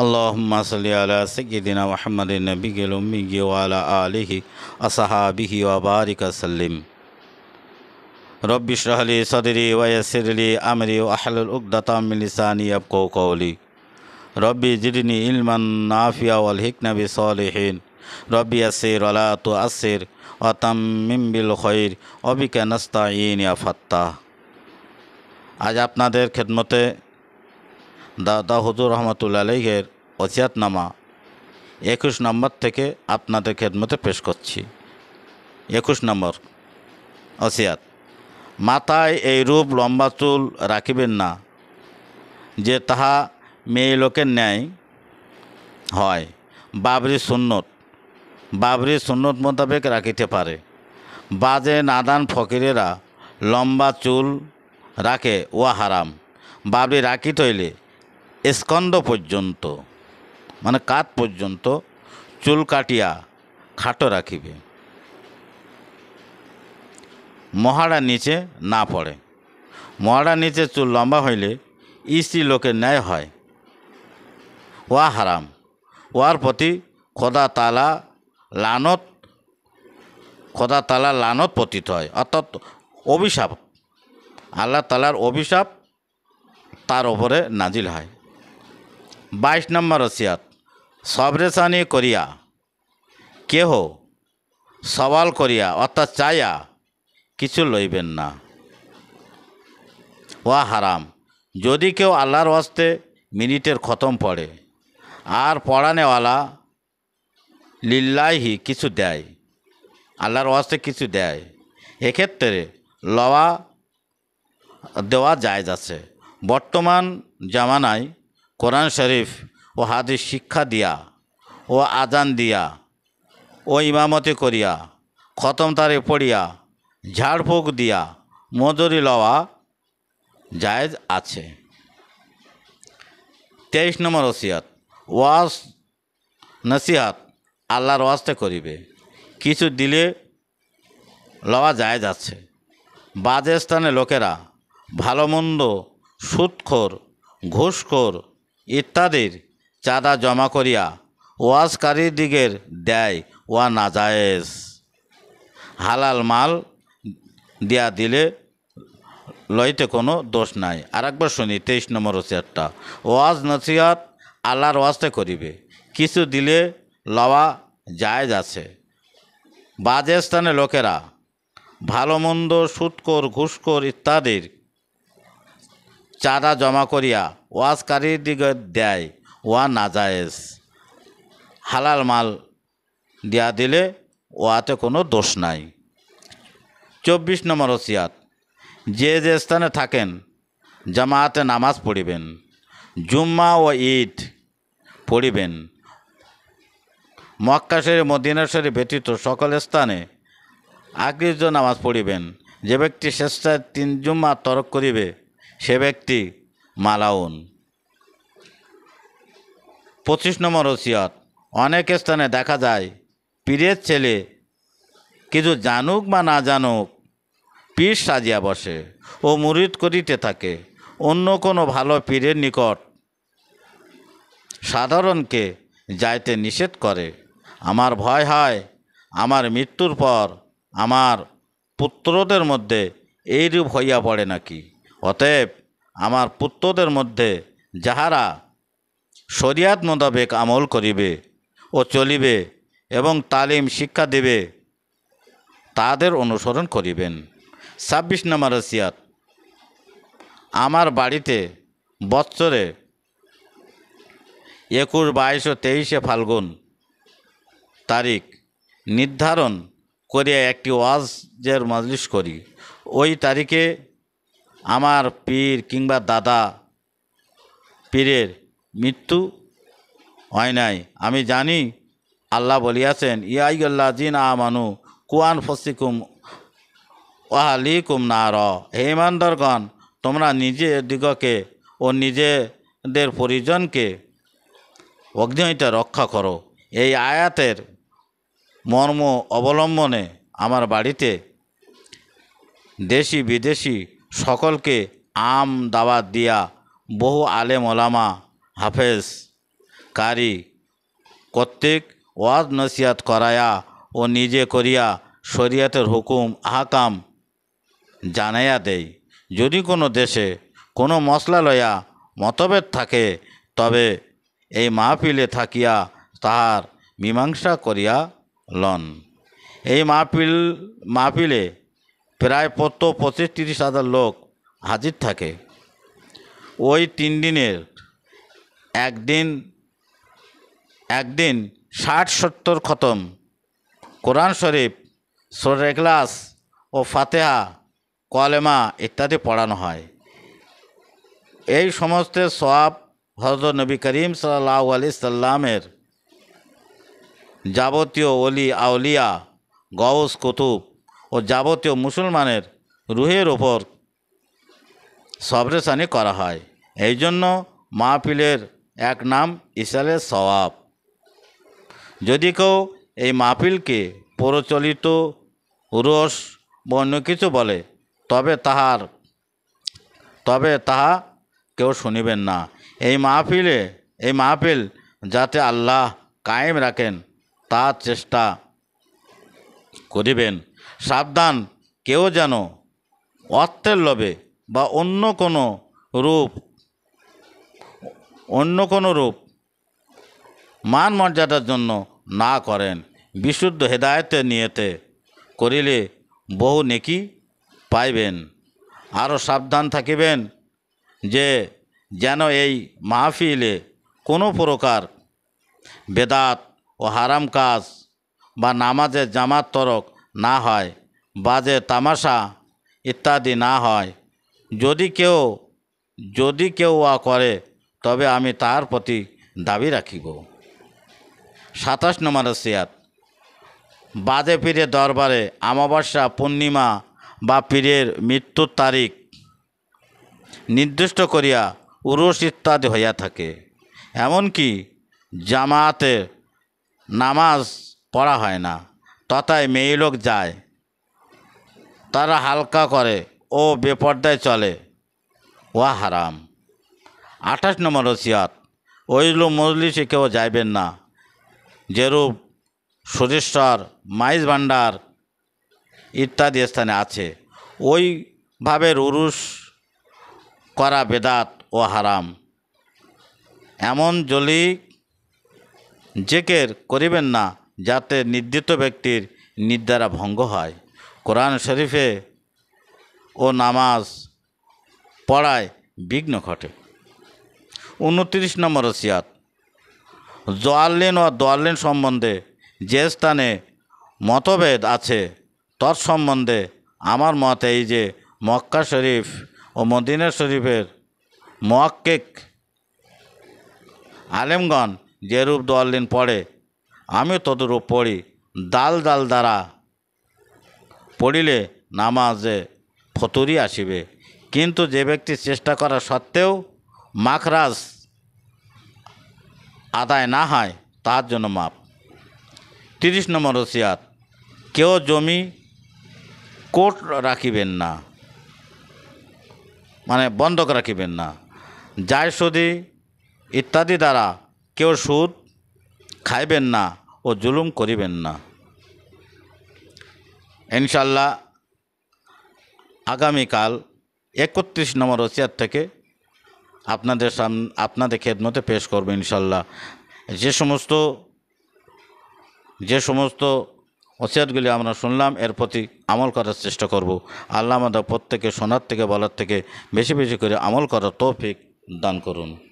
اللهم صل على سيدنا محمد النبي الأمي وعلى آله وصحابه وبارك وسلم رب اشرح لي صدري ويسر لي أمري وأحلل عقدة من لساني يبقوا قولي ربي زدني علما نافعا والحكمة بصالحين ربي يسير ولا تؤثر وتمم بالخير وبك نستعين يا فتاح আজ আপনাদের খেদমতে দাদা হজুর রহমতুল্লা আলহের ওসিয়াতনামা একুশ নম্বর থেকে আপনাদের খেদমতে পেশ করছি একুশ নম্বর ওসিয়াত মাথায় এই রূপ লম্বা চুল রাখিবেন না যে তাহা মেয়ে লোকের ন্যায় হয় বাবরি সুন্নত বাবরি সুন্নত মোতাবেক রাখিতে পারে বাজে নাদান ফকিরেরা লম্বা চুল রাখে ও হারাম বাবরি রাখিত হইলে স্কন্দ পর্যন্ত মানে কাত পর্যন্ত চুল কাটিয়া খাটো রাখিবে মহাড়া নিচে না পড়ে মহাড়া নিচে চুল লম্বা হইলে স্ত্রী লোকের ন্যায় হয় ওয়া হারাম ওয়ার প্রতি খোদা তালা লানত খোদা তালা লানত পতিত হয় অর্থাৎ অভিশাপ আল্লাহ তালার অভিশাপ তার ওপরে নাজিল হয় বাইশ নম্বর ওসিয়াত সবরেসানি করিয়া কেহ সওয়াল করিয়া অর্থাৎ চাইয়া কিছু লইবেন না ওয়া হারাম যদি কেউ আল্লাহর হস্তে মিনিটের খতম পড়ে আর পড়ানেওয়ালা লিল্লাহি কিছু দেয় আল্লাহর অস্তে কিছু দেয় এক্ষেত্রে লওয়া দেওয়া জায়জ আছে বর্তমান জামানায় কোরআন শরীফ ও হাদিস শিক্ষা দিয়া ও আজান দিয়া ও ইমামতি করিয়া খতম তারে পড়িয়া ঝাড়ফুঁক দিয়া মজুরি লওয়া জায়েজ আছে তেইশ নম্বর ওসিয়াত ওয়াজ নসিহাত আল্লাহর ওয়াজতে করিবে কিছু দিলে লওয়া জায়েজ আছে বাজে স্থানে লোকেরা ভালো মন্দ সুৎখোর ঘুষখোর ইত্যাদির চাঁদা জমা করিয়া ওয়াজকারীদিগের দেয় ওয়া নাজায়েজ হালাল মাল দিয়া দিলে লইতে কোনো দোষ নাই আর একবার শুনি তেইশ নম্বর হচ্ছে ওয়াজ নসিয়াত আল্লাহর ওয়াজতে করিবে কিছু দিলে লওয়া জায়েজ আছে বাজে স্থানে লোকেরা ভালো মন্দ সুৎকর ঘুষকর ইত্যাদির চাঁদা জমা করিয়া ওয়াজকারীর দিকে দেয় ওয়া নাজায়েজ হালাল মাল দিয়া দিলে ওয়াতে কোনো দোষ নাই চব্বিশ নম্বর ওসিয়াত যে যে স্থানে থাকেন জামাতে নামাজ পড়িবেন জুম্মা ও ঈদ পড়িবেন মক্কা শরীফ মদিনা ব্যতীত সকল স্থানে আগ্রিজ নামাজ পড়িবেন যে ব্যক্তি স্বেচ্ছায় তিন জুম্মা তরক করিবে সে ব্যক্তি মালাউন পঁচিশ নম্বর ওসিয়ত অনেক স্থানে দেখা যায় পীরের ছেলে কিছু জানুক বা না জানুক পীর সাজিয়া বসে ও মুরিদ করিতে থাকে অন্য কোনো ভালো পীরের নিকট সাধারণকে যাইতে নিষেধ করে আমার ভয় হয় আমার মৃত্যুর পর আমার পুত্রদের মধ্যে এইরূপ হইয়া পড়ে নাকি অতএব আমার পুত্রদের মধ্যে যাহারা শরিয়াত মোতাবেক আমল করিবে ও চলিবে এবং তালিম শিক্ষা দিবে তাদের অনুসরণ করিবেন ছাব্বিশ নম্বর সিয়াত আমার বাড়িতে বৎসরে একুশ বাইশ ও তেইশে ফাল্গুন তারিখ নির্ধারণ করিয়া একটি ওয়াজের মজলিশ করি ওই তারিখে আমার পীর কিংবা দাদা পীরের মৃত্যু হয় নাই আমি জানি আল্লাহ বলিয়াছেন ইয়াইল্লা জিন আমানু কুয়ান ফসিকুম না র হে ইমানদারগণ তোমরা নিজের দিগকে ও নিজেদের পরিজনকে অগ্নিহইতে রক্ষা করো এই আয়াতের মর্ম অবলম্বনে আমার বাড়িতে দেশি বিদেশি সকলকে আম দাওয়াত দিয়া বহু আলেম ওলামা হাফেজ কারি কর্তৃক ওয়াজ নসিয়াত করায়া ও নিজে করিয়া শরীয়তের হুকুম আহাকাম জানাইয়া দেয় যদি কোনো দেশে কোনো মশলা লয়া মতভেদ থাকে তবে এই মাহফিলে থাকিয়া তাহার মীমাংসা করিয়া লন এই মাহফিল মাহফিলে প্রায় প্রত পঁচিশ তিরিশ হাজার লোক হাজির থাকে ওই তিন দিনের একদিন একদিন ষাট সত্তর খতম কোরআন শরীফ সোরে ও ফাতেহা কলেমা ইত্যাদি পড়ানো হয় এই সমস্ত সব হজর নবী করিম সাল্লা আলি সাল্লামের যাবতীয় অলি আউলিয়া গৌস কুতুব ও যাবতীয় মুসলমানের রুহের ওপর সবরেশানি করা হয় এই জন্য মাহফিলের এক নাম ইসালের সওয়াব যদি কেউ এই মাহফিলকে প্রচলিত রস বন্য অন্য কিছু বলে তবে তাহার তবে তাহা কেউ শুনিবেন না এই মাহফিলে এই মাহফিল যাতে আল্লাহ কায়েম রাখেন তার চেষ্টা করিবেন সাবধান কেউ যেন অর্থের লোভে বা অন্য কোনো রূপ অন্য কোনো রূপ মান মর্যাদার জন্য না করেন বিশুদ্ধ হেদায়তের নিয়েতে করিলে বহু নেকি পাইবেন আরও সাবধান থাকিবেন যে যেন এই মাহফিলে কোনো প্রকার বেদাত ও হারাম কাজ বা নামাজের জামাত তরক না হয় বাজে তামাশা ইত্যাদি না হয় যদি কেউ যদি কেউ আ করে তবে আমি তার প্রতি দাবি রাখিব সাতাশ নম্বর সিয়াত বাজে পীরের দরবারে অমাবস্যা পূর্ণিমা বা পীরের মৃত্যুর তারিখ নির্দিষ্ট করিয়া উরুষ ইত্যাদি হইয়া থাকে এমনকি জামাতে নামাজ পড়া হয় না তথায় মেয়েলোক যায় তারা হালকা করে ও বেপর্দায় চলে ওয়া হারাম আঠাশ নম্বর ওসিয়াত ওইল মজলিসে কেউ যাইবেন না যেরূপ সুরেশ্বর মাইজ ভাণ্ডার ইত্যাদি স্থানে আছে ওইভাবে উরুষ করা বেদাত ও হারাম এমন জলি জেকের করিবেন না যাতে নির্দিত ব্যক্তির নিদ্রা ভঙ্গ হয় কোরআন শরীফে ও নামাজ পড়ায় বিঘ্ন ঘটে উনত্রিশ নম্বর রসিয়াত জোয়াল্লিন ও দোয়াল্লিন সম্বন্ধে যে স্থানে মতভেদ আছে তৎ সম্বন্ধে আমার মত এই যে মক্কা শরীফ ও মদিনা শরীফের মোয়াক্কেক আলেমগণ যেরূপ দোয়াল্লিন পড়ে আমি তদরূপ পড়ি দাল দাল দ্বারা পড়িলে নামাজে ফতুরি আসিবে কিন্তু যে ব্যক্তি চেষ্টা করা সত্ত্বেও মাখরাজ আদায় না হয় তার জন্য মাপ তিরিশ নম্বর রসিয়াত কেউ জমি কোট রাখিবেন না মানে বন্ধক রাখিবেন না যায় সুদি ইত্যাদি দ্বারা কেউ সুদ খাইবেন না ও জুলুম করিবেন না ইনশাল্লাহ আগামীকাল একত্রিশ নম্বর ওসিয়ার থেকে আপনাদের সাম আপনাদের খেদমতে পেশ করবে ইনশাল্লাহ যে সমস্ত যে সমস্ত ওসিয়াতগুলি আমরা শুনলাম এর প্রতি আমল করার চেষ্টা করব আল্লাহ আমাদের প্রত্যেকে শোনার থেকে বলার থেকে বেশি বেশি করে আমল করার তৌফিক দান করুন